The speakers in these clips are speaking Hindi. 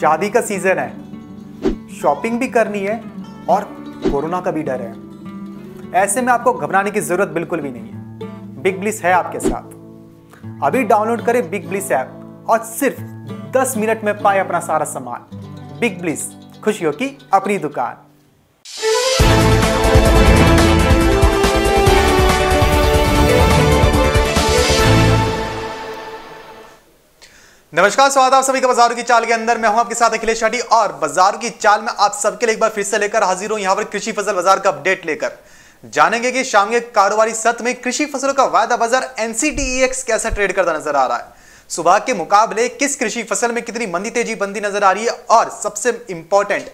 शादी का सीज़न है शॉपिंग भी करनी है और कोरोना का भी डर है ऐसे में आपको घबराने की ज़रूरत बिल्कुल भी नहीं है बिग ब्लिस है आपके साथ अभी डाउनलोड करें बिग ब्लिस ऐप और सिर्फ 10 मिनट में पाए अपना सारा सामान बिग ब्लिस खुशियों की अपनी दुकान नमस्कार स्वागत आप सभी का बाजारों की चाल के अंदर मैं हूं आपके साथ अखिलेश शाठी और बाजार की चाल में आप सबके लिए एक बार फिर से लेकर हाजिर हूं यहां पर कृषि फसल बाजार का अपडेट लेकर जानेंगे कि शाम के कारोबारी सत्र में कृषि फसलों का वायदा बाजार एनसीटीएक्स कैसा ट्रेड करता नजर आ रहा है सुबह के मुकाबले किस कृषि फसल में कितनी मंदी तेजी बंदी नजर आ रही है और सबसे इंपॉर्टेंट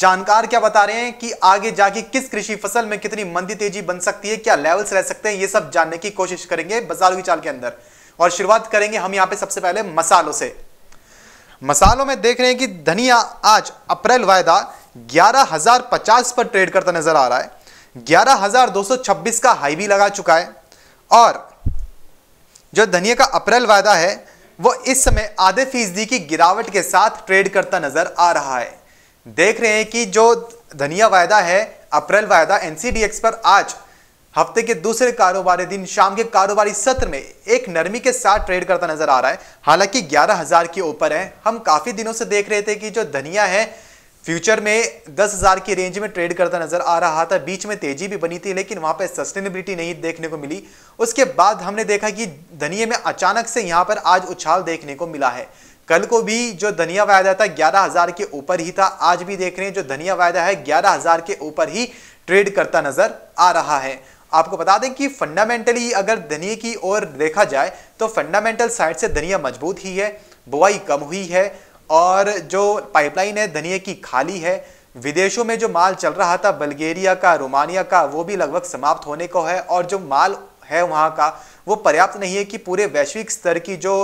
जानकार क्या बता रहे हैं कि आगे जाके किस कृषि फसल में कितनी मंदी तेजी बन सकती है क्या लेवल्स रह सकते हैं ये सब जानने की कोशिश करेंगे बाजार की चाल के अंदर और शुरुआत करेंगे हम यहां पे सबसे पहले मसालों से मसालों में देख रहे हैं कि धनिया आज अप्रैल वायदा ग्यारह हजार पचास पर ट्रेड करता नजर आ रहा है ग्यारह हजार दो सौ छब्बीस का हाई भी लगा चुका है और जो धनिया का अप्रैल वायदा है वो इस समय आधे फीसदी की गिरावट के साथ ट्रेड करता नजर आ रहा है देख रहे हैं कि जो धनिया वायदा है अप्रैल वायदा एनसीडीएक्स पर आज हफ्ते के दूसरे कारोबारी दिन शाम के कारोबारी सत्र में एक नरमी के साथ ट्रेड करता नजर आ रहा है हालांकि ग्यारह हजार के ऊपर है हम काफी दिनों से देख रहे थे कि जो धनिया है फ्यूचर में दस हजार की रेंज में ट्रेड करता नजर आ रहा था बीच में तेजी भी बनी थी लेकिन वहां पर सस्टेनेबिलिटी नहीं देखने को मिली उसके बाद हमने देखा कि धनिया में अचानक से यहाँ पर आज उछाल देखने को मिला है कल को भी जो धनिया वायदा था ग्यारह हजार के ऊपर ही था आज भी देख रहे हैं जो धनिया वायदा है ग्यारह हजार के ऊपर ही ट्रेड करता नजर आ रहा है आपको बता दें कि फंडामेंटली अगर धनिया की ओर देखा जाए तो फंडामेंटल साइड से धनिया मजबूत ही है बुआई कम हुई है और जो पाइपलाइन है धनिए की खाली है विदेशों में जो माल चल रहा था बल्गेरिया का रोमानिया का वो भी लगभग समाप्त होने को है और जो माल है वहाँ का वो पर्याप्त नहीं है कि पूरे वैश्विक स्तर की जो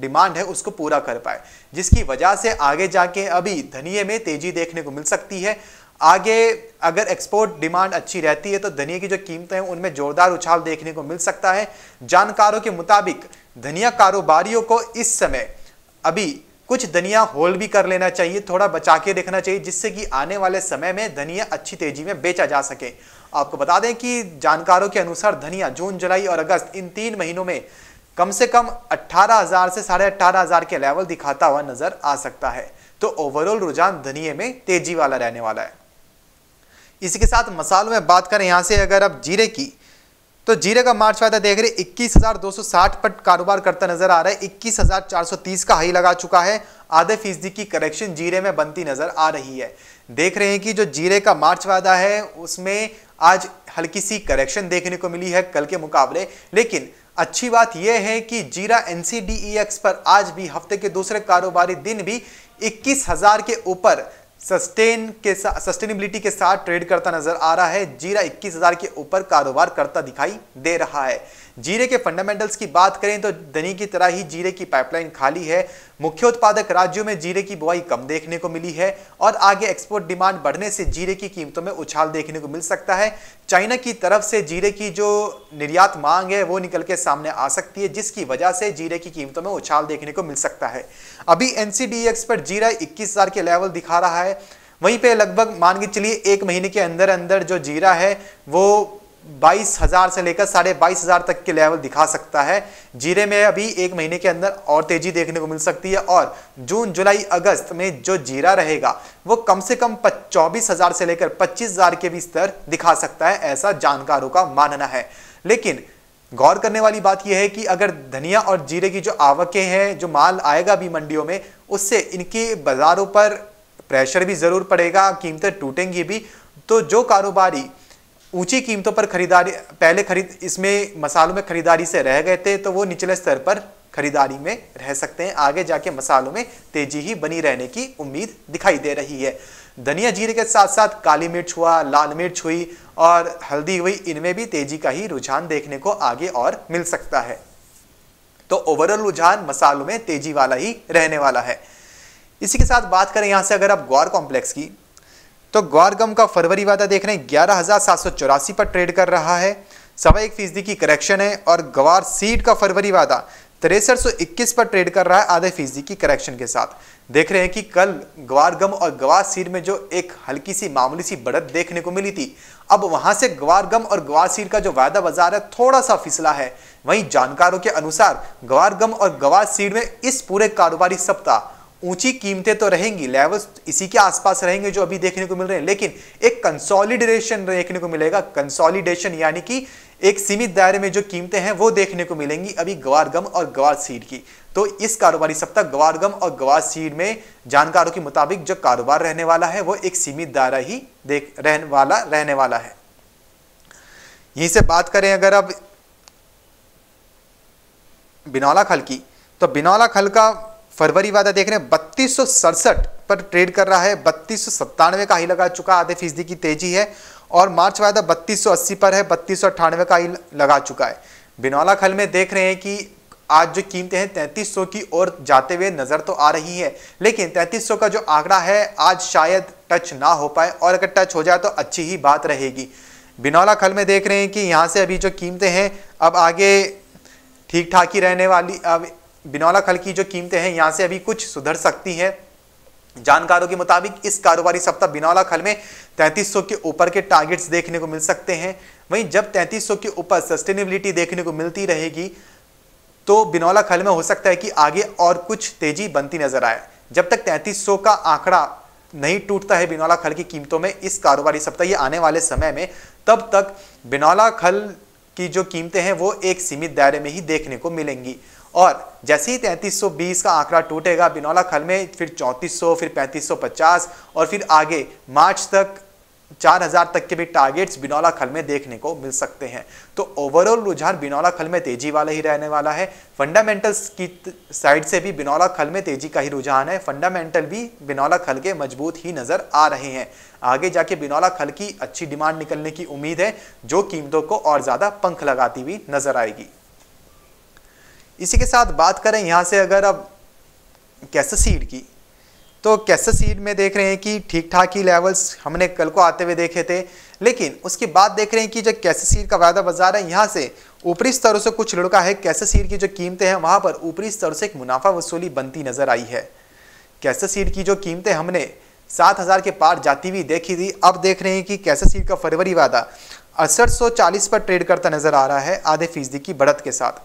डिमांड है उसको पूरा कर पाए जिसकी वजह से आगे जाके अभी धनिए में तेजी देखने को मिल सकती है आगे अगर एक्सपोर्ट डिमांड अच्छी रहती है तो धनिया की जो कीमतें हैं उनमें जोरदार उछाल देखने को मिल सकता है जानकारों के मुताबिक धनिया कारोबारियों को इस समय अभी कुछ धनिया होल्ड भी कर लेना चाहिए थोड़ा बचा के देखना चाहिए जिससे कि आने वाले समय में धनिया अच्छी तेजी में बेचा जा सके आपको बता दें कि जानकारों के अनुसार धनिया जून जुलाई और अगस्त इन तीन महीनों में कम से कम 18,000 से साढ़े अट्ठारह के लेवल दिखाता हुआ नजर आ सकता है तो ओवरऑल रुझान धनिए में तेजी वाला रहने वाला है इसी के साथ मसालों में बात करें यहाँ से अगर आप जीरे की तो जीरे का मार्च वायदा देख रहे इक्कीस हज़ार दो सौ साठ पर कारोबार करता नजर आ रहा है इक्कीस हज़ार चार सौ तीस का हाई लगा चुका है आधे फीसदी की करेक्शन जीरे में बनती नजर आ रही है देख रहे हैं कि जो जीरे का मार्च वायदा है उसमें आज हल्की सी करेक्शन देखने को मिली है कल के मुकाबले लेकिन अच्छी बात यह है कि जीरा एन पर आज भी हफ्ते के दूसरे कारोबारी दिन भी इक्कीस हज़ार के ऊपर सस्टेन के साथ सस्टेनेबिलिटी के साथ ट्रेड करता नजर आ रहा है जीरा इक्कीस हजार के ऊपर कारोबार करता दिखाई दे रहा है जीरे के फंडामेंटल्स की बात करें तो धनी की तरह ही जीरे की पाइपलाइन खाली है मुख्य उत्पादक राज्यों में जीरे की बुआई कम देखने को मिली है और आगे एक्सपोर्ट डिमांड बढ़ने से जीरे की कीमतों में उछाल देखने को मिल सकता है चाइना की तरफ से जीरे की जो निर्यात मांग है वो निकल के सामने आ सकती है जिसकी वजह से जीरे की कीमतों में उछाल देखने को मिल सकता है अभी एन पर जीरा इक्कीस के लेवल दिखा रहा है वहीं पे लगभग मान के चलिए एक महीने के अंदर अंदर जो जीरा है वो बाईस हज़ार से लेकर साढ़े बाईस हज़ार तक के लेवल दिखा सकता है जीरे में अभी एक महीने के अंदर और तेज़ी देखने को मिल सकती है और जून जुलाई अगस्त में जो जीरा रहेगा वो कम से कम चौबीस हज़ार से लेकर पच्चीस हज़ार के भी स्तर दिखा सकता है ऐसा जानकारों का मानना है लेकिन गौर करने वाली बात यह है कि अगर धनिया और जीरे की जो आवकें हैं जो माल आएगा भी मंडियों में उससे इनके बाज़ारों पर प्रेशर भी ज़रूर पड़ेगा कीमतें टूटेंगी भी तो जो कारोबारी ऊंची कीमतों पर खरीदारी पहले खरीद इसमें मसालों में खरीदारी से रह गए थे तो वो निचले स्तर पर खरीदारी में रह सकते हैं आगे जाके मसालों में तेजी ही बनी रहने की उम्मीद दिखाई दे रही है धनिया जीरे के साथ साथ काली मिर्च हुआ लाल मिर्च हुई और हल्दी हुई इनमें भी तेजी का ही रुझान देखने को आगे और मिल सकता है तो ओवरऑल रुझान मसालों में तेजी वाला ही रहने वाला है इसी के साथ बात करें यहाँ से अगर आप गौर कॉम्प्लेक्स की तो ग्वारगम का फरवरी वादा देख रहे हैं ग्यारह हज़ार सात सौ चौरासी पर ट्रेड कर रहा है सवा एक फीसदी की करेक्शन है और ग्वार सीड का फरवरी वादा तिरसठ सौ इक्कीस पर ट्रेड कर रहा है आधे फीसदी की करेक्शन के साथ देख रहे हैं कि कल ग्वारगम और ग्वार सीड में जो एक हल्की सी मामूली सी बढ़त देखने को मिली थी अब वहां से ग्वारगम और ग्वार सीड का जो वायदा बाजार है थोड़ा सा फिसला है वहीं जानकारों के अनुसार ग्वारगम और ग्वार सीड में इस पूरे कारोबारी सप्ताह ऊंची कीमतें तो रहेंगी लेवल्स इसी के आसपास रहेंगे जो अभी देखने को मिल रहे हैं लेकिन एक कंसोलिडेशन देखने को मिलेगा कंसोलिडेशन यानी कि एक सीमित दायरे में जो कीमतें हैं वो देखने को मिलेंगी अभी ग्वार गम और ग्वार सीड की तो इस कारोबारी सप्ताह ग्वार गम और ग्वार सीड में जानकारों के मुताबिक जो कारोबार रहने वाला है वो एक सीमित दायरा ही देख रहने वाला रहने वाला है यहीं से बात करें अगर अब बिनौला खल की तो बिनौला खल का फरवरी वादा देख रहे हैं बत्तीस पर ट्रेड कर रहा है बत्तीस का ही लगा चुका आधे फीसदी की तेजी है और मार्च वायदा 3280 पर है बत्तीस का ही लगा चुका है बिनौला खल में देख रहे हैं कि आज जो कीमतें हैं 3300 की ओर जाते हुए नज़र तो आ रही है लेकिन 3300 का जो आंकड़ा है आज शायद टच ना हो पाए और अगर टच हो जाए तो अच्छी ही बात रहेगी बिनौला खल में देख रहे हैं कि यहाँ से अभी जो कीमतें हैं अब आगे ठीक ठाक ही रहने वाली अब बिनौला खल की जो कीमतें हैं यहाँ से अभी कुछ सुधर सकती है जानकारों के मुताबिक इस कारोबारी सप्ताह बिनौला खल में 3300 के ऊपर के टारगेट्स देखने को मिल सकते हैं वहीं जब 3300 के ऊपर सस्टेनेबिलिटी देखने को मिलती रहेगी तो बिनौला खल में हो सकता है कि आगे और कुछ तेजी बनती नजर आए जब तक तैंतीस का आंकड़ा नहीं टूटता है बिनौला खल की कीमतों में इस कारोबारी सप्ताह ये आने वाले समय में तब तक बिनौला खल की जो कीमतें हैं वो एक सीमित दायरे में ही देखने को मिलेंगी और जैसे ही 3320 का आंकड़ा टूटेगा बिनौला खल में फिर 3400 फिर 3550 और फिर आगे मार्च तक 4000 तक के भी टारगेट्स बिनौला खल में देखने को मिल सकते हैं तो ओवरऑल रुझान बिनौला खल में तेजी वाला ही रहने वाला है फंडामेंटल्स की साइड से भी बिनौला खल में तेजी का ही रुझान है फंडामेंटल भी बिनौला खल के मजबूत ही नज़र आ रहे हैं आगे जाके बिनौला खल की अच्छी डिमांड निकलने की उम्मीद है जो कीमतों को और ज़्यादा पंख लगाती हुई नजर आएगी इसी के साथ बात करें यहाँ से अगर अब कैसे सीड की तो कैसे सीड में देख रहे हैं कि ठीक ठाक ही लेवल्स हमने कल को आते हुए देखे थे लेकिन उसके बाद देख रहे हैं कि जो कैसे सीड का वायदा बाजार है यहाँ से ऊपरी स्तरों से कुछ लड़का है कैसे सीड की जो कीमतें हैं वहाँ पर ऊपरी स्तर से एक मुनाफा वसूली बनती नजर आई है कैसे सीड की जो कीमतें हमने सात हज़ार के पार जाती हुई देखी थी अब देख रहे हैं कि कैसे सीड का फरवरी वादा अड़सठ सौ चालीस पर ट्रेड करता नजर आ रहा है आधे फीसदी की बढ़त के साथ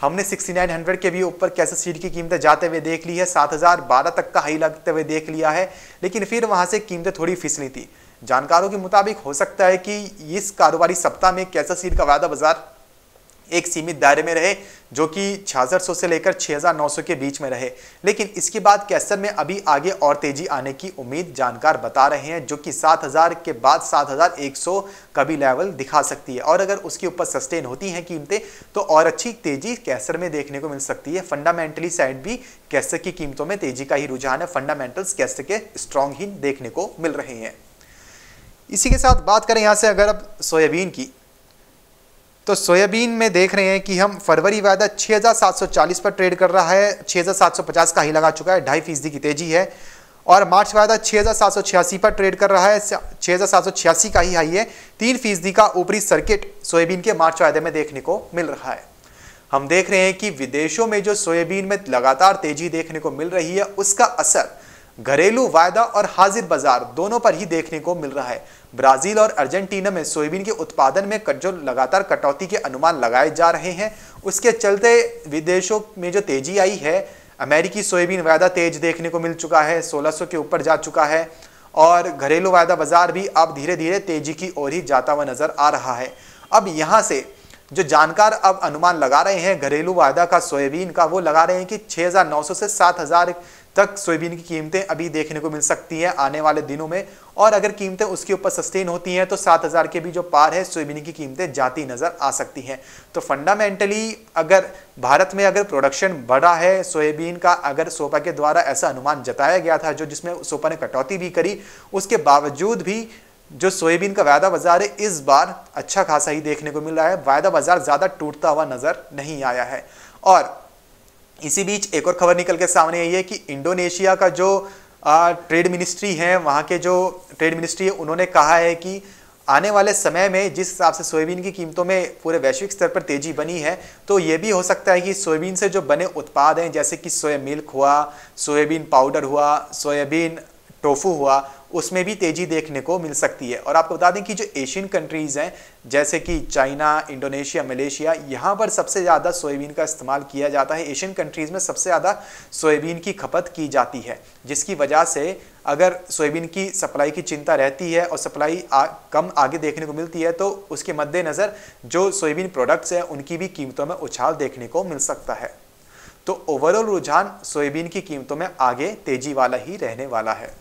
हमने 6900 के भी ऊपर कैसे सीड की कीमतें जाते हुए देख ली है 7012 तक का हाई लगते हुए देख लिया है लेकिन फिर वहां से कीमतें थोड़ी फिसली थी जानकारों के मुताबिक हो सकता है कि इस कारोबारी सप्ताह में कैसा सीड का वायदा बाजार एक सीमित दायरे में रहे जो कि छियासठ से लेकर 6,900 के बीच में रहे लेकिन इसके बाद कैसर में अभी आगे और तेजी आने की उम्मीद जानकार बता रहे हैं जो कि 7,000 के बाद 7,100 का भी लेवल दिखा सकती है और अगर उसके ऊपर सस्टेन होती हैं कीमतें तो और अच्छी तेजी कैसर में देखने को मिल सकती है फंडामेंटली साइड भी कैसर की कीमतों में तेजी का ही रुझान है फंडामेंटल्स कैसर के स्ट्रॉन्ग ही देखने को मिल रहे हैं इसी के साथ बात करें यहाँ से अगर अब सोयाबीन की तो सोयाबीन में देख रहे हैं कि हम फरवरी वायदा 6,740 पर ट्रेड कर रहा है 6,750 का ही लगा चुका है ढाई फीसदी की तेजी है और मार्च वायदा 6,786 पर ट्रेड कर रहा है 6,786 का ही हाई है तीन फीसदी का ऊपरी सर्किट सोयाबीन के मार्च वायदे में देखने को मिल रहा है हम देख रहे हैं कि विदेशों में जो सोयाबीन में लगातार तेजी देखने को मिल रही है उसका असर घरेलू वायदा और हाजिर बाजार दोनों पर ही देखने को मिल रहा है ब्राजील और अर्जेंटीना में सोयाबीन के उत्पादन में जो लगातार कटौती के अनुमान लगाए जा रहे हैं उसके चलते विदेशों में जो तेजी आई है अमेरिकी सोयाबीन वायदा तेज देखने को मिल चुका है 1600 के ऊपर जा चुका है और घरेलू वायदा बाजार भी अब धीरे धीरे तेजी की ओर ही जाता हुआ नजर आ रहा है अब यहाँ से जो जानकार अब अनुमान लगा रहे हैं घरेलू वायदा का सोयाबीन का वो लगा रहे हैं कि 6,900 से 7,000 तक सोयाबीन की कीमतें अभी देखने को मिल सकती है आने वाले दिनों में और अगर कीमतें उसके ऊपर सस्टेन होती हैं तो सात हज़ार के भी जो पार है सोयाबीन की कीमतें जाती नज़र आ सकती हैं तो फंडामेंटली अगर भारत में अगर प्रोडक्शन बढ़ा है सोयाबीन का अगर सोपा के द्वारा ऐसा अनुमान जताया गया था जो जिसमें सोपा ने कटौती भी करी उसके बावजूद भी जो सोयाबीन का वायदा बाजार है इस बार अच्छा खासा ही देखने को मिल रहा है वायदा बाजार ज़्यादा टूटता हुआ नज़र नहीं आया है और इसी बीच एक और खबर निकल के सामने आई है कि इंडोनेशिया का जो ट्रेड मिनिस्ट्री है वहाँ के जो ट्रेड मिनिस्ट्री है उन्होंने कहा है कि आने वाले समय में जिस हिसाब से सोयाबीन की कीमतों में पूरे वैश्विक स्तर पर तेजी बनी है तो ये भी हो सकता है कि सोयाबीन से जो बने उत्पाद हैं जैसे कि सोया मिल्क हुआ सोयाबीन पाउडर हुआ सोयाबीन टोफू हुआ उसमें भी तेज़ी देखने को मिल सकती है और आपको बता दें कि जो एशियन कंट्रीज़ हैं जैसे कि चाइना इंडोनेशिया मलेशिया यहाँ पर सबसे ज़्यादा सोयाबीन का इस्तेमाल किया जाता है एशियन कंट्रीज़ में सबसे ज़्यादा सोयाबीन की खपत की जाती है जिसकी वजह से अगर सोयाबीन की सप्लाई की चिंता रहती है और सप्लाई आ, कम आगे देखने को मिलती है तो उसके मद्देनज़र जो सोयाबीन प्रोडक्ट्स हैं उनकी भी कीमतों में उछाल देखने को मिल सकता है तो ओवरऑल रुझान सोयाबीन की कीमतों में आगे तेजी वाला ही रहने वाला है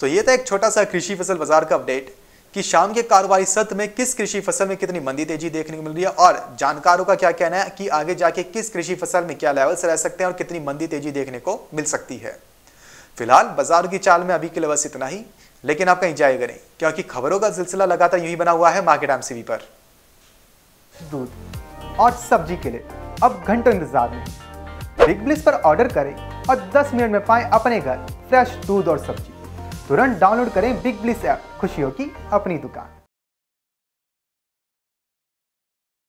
तो ये था एक छोटा सा कृषि फसल बाजार का अपडेट कि शाम के कारोबारी सत्र में किस कृषि फसल में कितनी मंदी तेजी देखने को मिल रही है और जानकारों का क्या कहना है कि आगे जाके किस कृषि फसल में क्या लेवल्स रह सकते हैं और कितनी मंदी तेजी देखने को मिल सकती है फिलहाल बाजार की चाल में अभी के लिए बस इतना ही लेकिन आप कहीं जाएगा नहीं क्योंकि खबरों का सिलसिला लगातार यही ही बना हुआ है मार्केट एम पर दूध और सब्जी के लिए अब घंटों इंतजार में बिग ब्लिस पर ऑर्डर करें और 10 मिनट में पाएं अपने घर फ्रेश दूध और सब्जी तुरंत डाउनलोड करें बिग ब्लिस ऐप खुशियों की अपनी दुकान